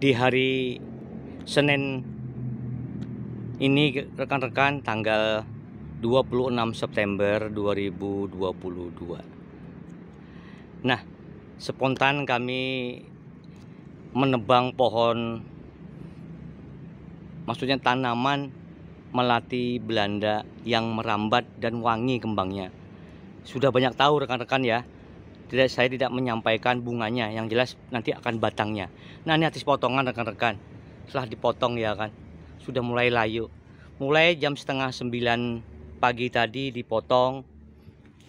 di hari Senin ini rekan-rekan tanggal 26 September 2022 nah spontan kami menebang pohon maksudnya tanaman melati Belanda yang merambat dan wangi kembangnya sudah banyak tahu rekan-rekan ya tidak saya tidak menyampaikan bunganya yang jelas nanti akan batangnya nah ini atas potongan rekan-rekan setelah dipotong ya kan sudah mulai layu mulai jam setengah sembilan pagi tadi dipotong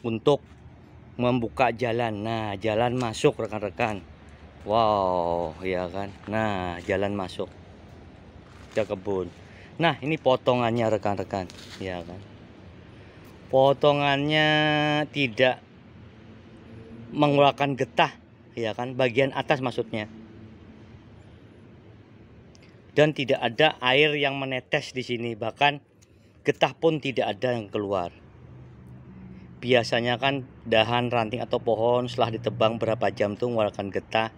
untuk membuka jalan nah jalan masuk rekan-rekan wow ya kan nah jalan masuk ke kebun nah ini potongannya rekan-rekan ya kan potongannya tidak mengeluarkan getah ya kan bagian atas maksudnya dan tidak ada air yang menetes di sini bahkan getah pun tidak ada yang keluar biasanya kan dahan ranting atau pohon setelah ditebang berapa jam tuh mengeluarkan getah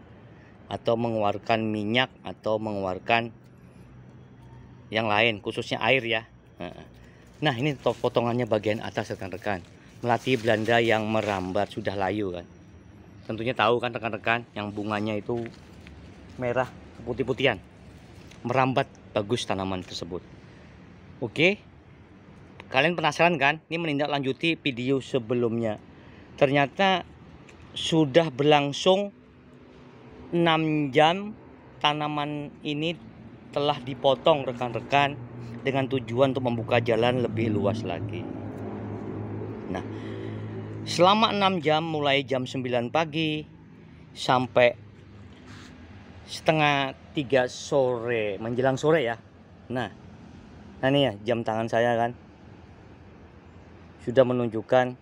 atau mengeluarkan minyak atau mengeluarkan yang lain khususnya air ya nah ini potongannya bagian atas rekan-rekan melati Belanda yang merambat sudah layu kan tentunya tahu kan rekan-rekan yang bunganya itu merah putih-putihan merambat bagus tanaman tersebut oke kalian penasaran kan ini menindaklanjuti video sebelumnya ternyata sudah berlangsung 6 jam tanaman ini telah dipotong rekan-rekan dengan tujuan untuk membuka jalan lebih luas lagi nah selama 6 jam mulai jam 9 pagi sampai setengah 3 sore menjelang sore ya nah nah ini ya jam tangan saya kan sudah menunjukkan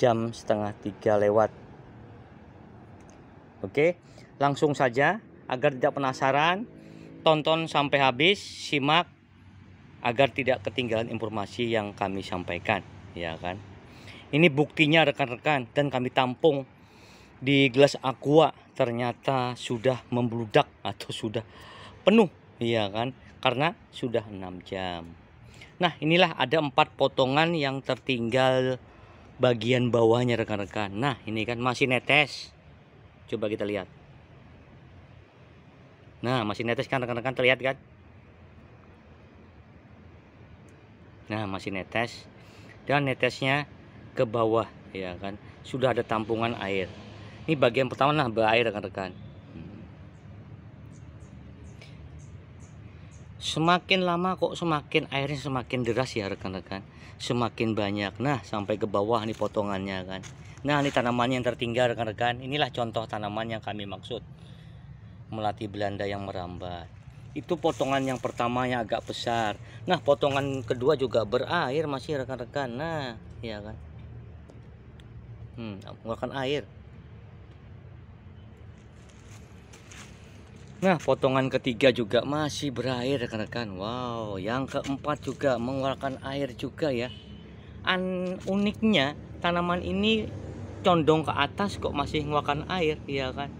jam setengah 3 lewat oke langsung saja agar tidak penasaran tonton sampai habis simak agar tidak ketinggalan informasi yang kami sampaikan, ya kan? Ini buktinya rekan-rekan dan kami tampung di gelas aqua ternyata sudah membludak atau sudah penuh, ya kan? Karena sudah 6 jam. Nah, inilah ada empat potongan yang tertinggal bagian bawahnya rekan-rekan. Nah, ini kan masih netes. Coba kita lihat. Nah, masih netes kan rekan-rekan terlihat kan? nah masih netes dan netesnya ke bawah ya kan sudah ada tampungan air ini bagian pertama nah berair rekan-rekan semakin lama kok semakin airnya semakin deras ya rekan-rekan semakin banyak nah sampai ke bawah nih potongannya kan nah ini tanaman yang tertinggal rekan-rekan inilah contoh tanaman yang kami maksud melati Belanda yang merambat itu potongan yang pertama yang agak besar nah potongan kedua juga berair masih rekan-rekan nah iya kan hmm, menggunakan air nah potongan ketiga juga masih berair rekan-rekan wow yang keempat juga mengeluarkan air juga ya An uniknya tanaman ini condong ke atas kok masih mengeluarkan air iya kan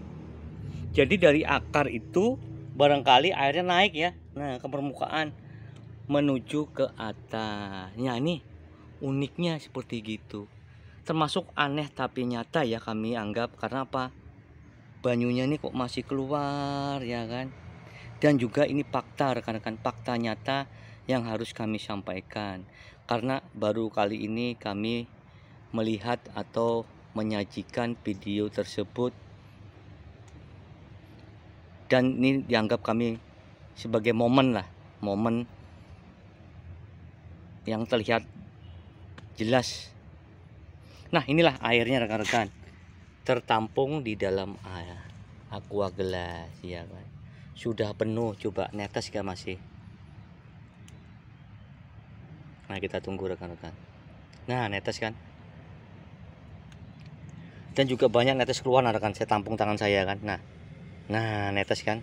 jadi dari akar itu barangkali airnya naik ya nah ke permukaan menuju ke atasnya nih ini uniknya seperti gitu termasuk aneh tapi nyata ya kami anggap karena apa banyunya ini kok masih keluar ya kan dan juga ini fakta rekan-rekan fakta nyata yang harus kami sampaikan karena baru kali ini kami melihat atau menyajikan video tersebut dan ini dianggap kami sebagai momen lah momen yang terlihat jelas nah inilah airnya rekan-rekan tertampung di dalam air aqua gelas ya kan sudah penuh coba netes gak masih nah kita tunggu rekan-rekan nah netes kan dan juga banyak netes keluar nah, rekan saya tampung tangan saya kan nah Nah, netes kan?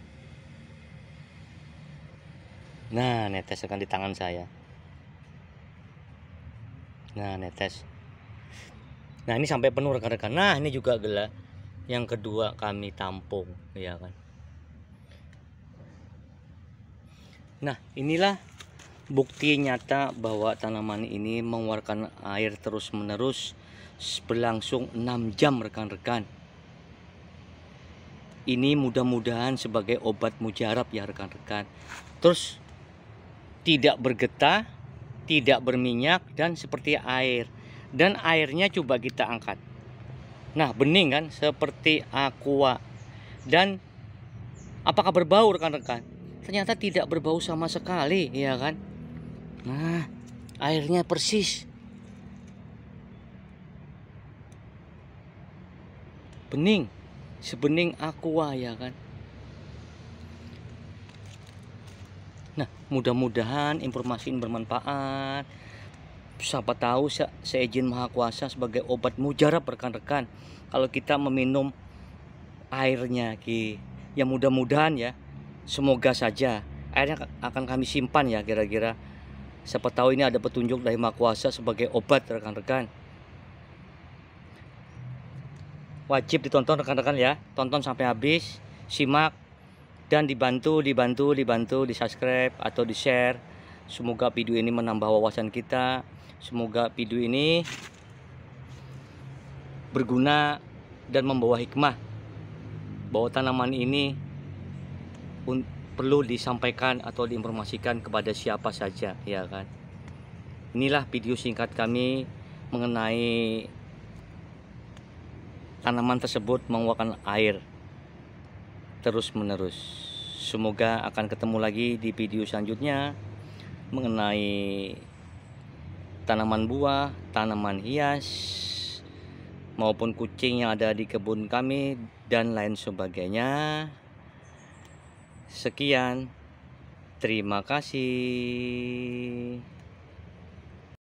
Nah, netes kan di tangan saya. Nah, netes. Nah, ini sampai penuh rekan-rekan. Nah, ini juga gelas Yang kedua kami tampung, ya kan. Nah, inilah bukti nyata bahwa tanaman ini mengeluarkan air terus-menerus berlangsung 6 jam rekan-rekan ini mudah-mudahan sebagai obat mujarab ya rekan-rekan terus tidak bergetah tidak berminyak dan seperti air dan airnya coba kita angkat nah bening kan seperti aqua dan apakah berbau rekan-rekan ternyata tidak berbau sama sekali ya kan nah airnya persis bening sebening aqua ya kan nah mudah-mudahan informasi ini bermanfaat siapa tahu se izin maha kuasa sebagai obat mujarab rekan-rekan kalau kita meminum airnya ki ya mudah-mudahan ya semoga saja airnya akan kami simpan ya kira-kira siapa tahu ini ada petunjuk dari maha kuasa sebagai obat rekan-rekan wajib ditonton rekan-rekan ya tonton sampai habis simak dan dibantu dibantu dibantu di subscribe atau di share semoga video ini menambah wawasan kita semoga video ini berguna dan membawa hikmah bahwa tanaman ini perlu disampaikan atau diinformasikan kepada siapa saja ya kan inilah video singkat kami mengenai tanaman tersebut mengeluarkan air terus menerus semoga akan ketemu lagi di video selanjutnya mengenai tanaman buah tanaman hias maupun kucing yang ada di kebun kami dan lain sebagainya sekian terima kasih